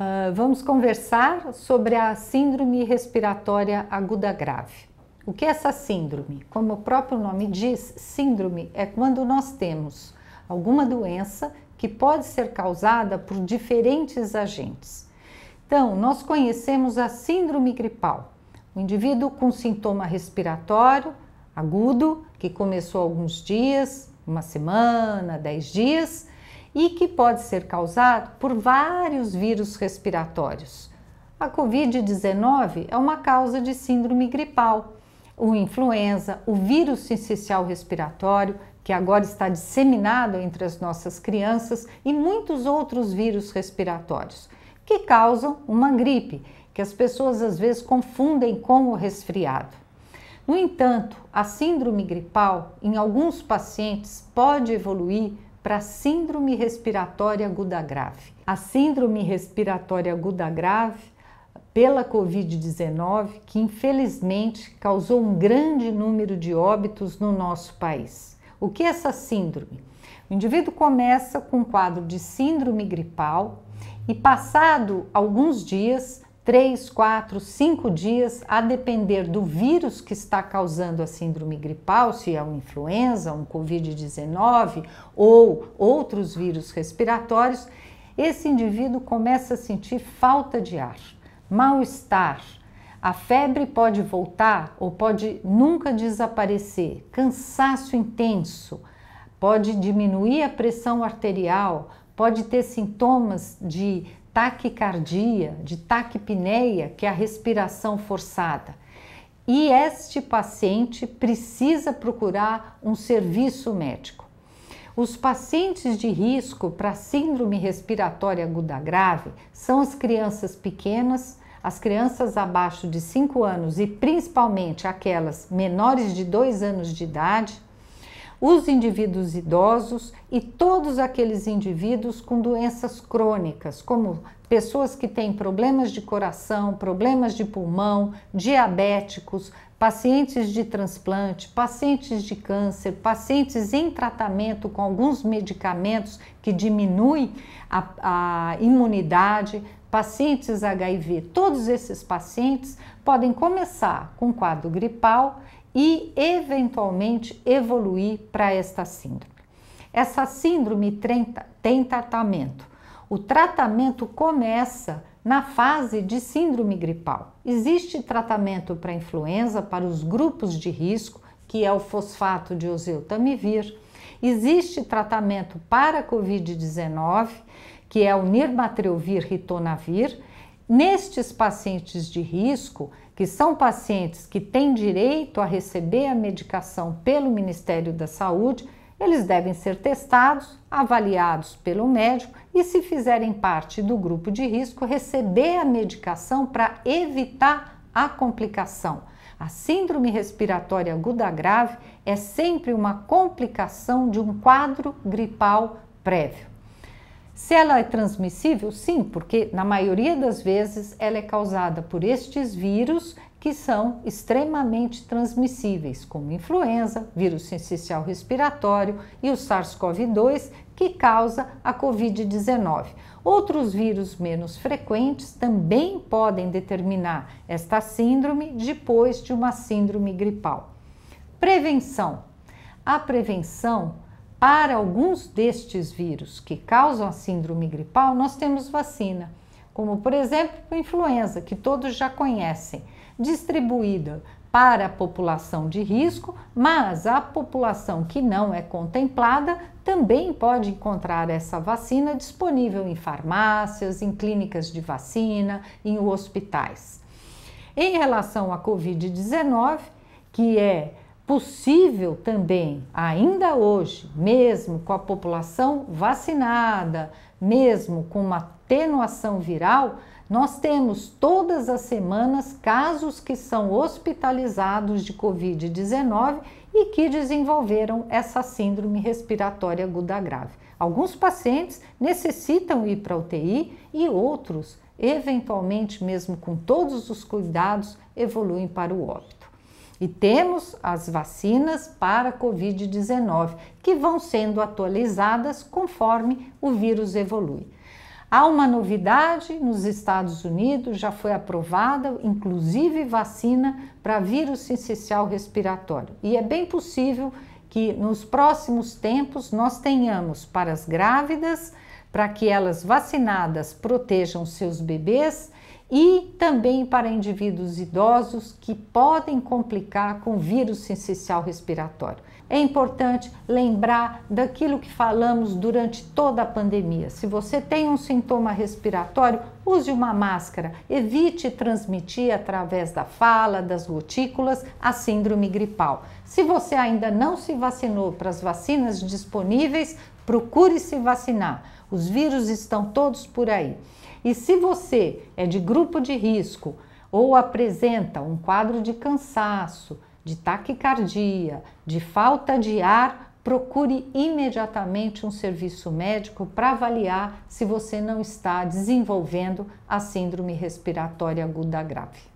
Uh, vamos conversar sobre a Síndrome Respiratória Aguda Grave. O que é essa síndrome? Como o próprio nome diz, síndrome é quando nós temos alguma doença que pode ser causada por diferentes agentes. Então, nós conhecemos a síndrome gripal, o indivíduo com sintoma respiratório agudo, que começou alguns dias, uma semana, dez dias, e que pode ser causado por vários vírus respiratórios. A Covid-19 é uma causa de síndrome gripal, o influenza, o vírus sincicial respiratório, que agora está disseminado entre as nossas crianças, e muitos outros vírus respiratórios, que causam uma gripe, que as pessoas às vezes confundem com o resfriado. No entanto, a síndrome gripal, em alguns pacientes, pode evoluir para síndrome respiratória aguda grave. A síndrome respiratória aguda grave pela Covid-19, que infelizmente causou um grande número de óbitos no nosso país. O que é essa síndrome? O indivíduo começa com um quadro de síndrome gripal e, passado alguns dias, 3, 4, 5 dias, a depender do vírus que está causando a síndrome gripal, se é uma influenza, um Covid-19 ou outros vírus respiratórios, esse indivíduo começa a sentir falta de ar, mal-estar. A febre pode voltar ou pode nunca desaparecer, cansaço intenso, pode diminuir a pressão arterial, pode ter sintomas de taquicardia, de taquipneia, que é a respiração forçada. E este paciente precisa procurar um serviço médico. Os pacientes de risco para síndrome respiratória aguda grave são as crianças pequenas, as crianças abaixo de 5 anos e principalmente aquelas menores de 2 anos de idade os indivíduos idosos e todos aqueles indivíduos com doenças crônicas, como pessoas que têm problemas de coração, problemas de pulmão, diabéticos, pacientes de transplante, pacientes de câncer, pacientes em tratamento com alguns medicamentos que diminuem a, a imunidade, pacientes HIV, todos esses pacientes podem começar com quadro gripal e eventualmente evoluir para esta síndrome. Essa síndrome tem tratamento. O tratamento começa na fase de síndrome gripal. Existe tratamento para influenza, para os grupos de risco, que é o fosfato de oseltamivir. Existe tratamento para COVID-19, que é o nirmatrelvir ritonavir. Nestes pacientes de risco, que são pacientes que têm direito a receber a medicação pelo Ministério da Saúde, eles devem ser testados, avaliados pelo médico e, se fizerem parte do grupo de risco, receber a medicação para evitar a complicação. A síndrome respiratória aguda grave é sempre uma complicação de um quadro gripal prévio. Se ela é transmissível, sim, porque na maioria das vezes ela é causada por estes vírus que são extremamente transmissíveis, como influenza, vírus sensicial respiratório e o SARS-CoV-2, que causa a COVID-19. Outros vírus menos frequentes também podem determinar esta síndrome depois de uma síndrome gripal. Prevenção. A prevenção para alguns destes vírus que causam a síndrome gripal, nós temos vacina, como por exemplo a influenza, que todos já conhecem, distribuída para a população de risco, mas a população que não é contemplada também pode encontrar essa vacina disponível em farmácias, em clínicas de vacina, em hospitais. Em relação à Covid-19, que é possível também, ainda hoje, mesmo com a população vacinada, mesmo com uma atenuação viral, nós temos todas as semanas casos que são hospitalizados de Covid-19 e que desenvolveram essa síndrome respiratória aguda grave. Alguns pacientes necessitam ir para UTI e outros, eventualmente, mesmo com todos os cuidados, evoluem para o óbito. E temos as vacinas para Covid-19, que vão sendo atualizadas conforme o vírus evolui. Há uma novidade nos Estados Unidos, já foi aprovada, inclusive vacina para vírus sincicial respiratório. E é bem possível que nos próximos tempos nós tenhamos para as grávidas, para que elas vacinadas protejam seus bebês e também para indivíduos idosos que podem complicar com vírus sensicial respiratório. É importante lembrar daquilo que falamos durante toda a pandemia. Se você tem um sintoma respiratório, use uma máscara, evite transmitir através da fala, das gotículas, a síndrome gripal. Se você ainda não se vacinou para as vacinas disponíveis, procure se vacinar. Os vírus estão todos por aí. E se você é de grupo de risco ou apresenta um quadro de cansaço, de taquicardia, de falta de ar, procure imediatamente um serviço médico para avaliar se você não está desenvolvendo a síndrome respiratória aguda grave.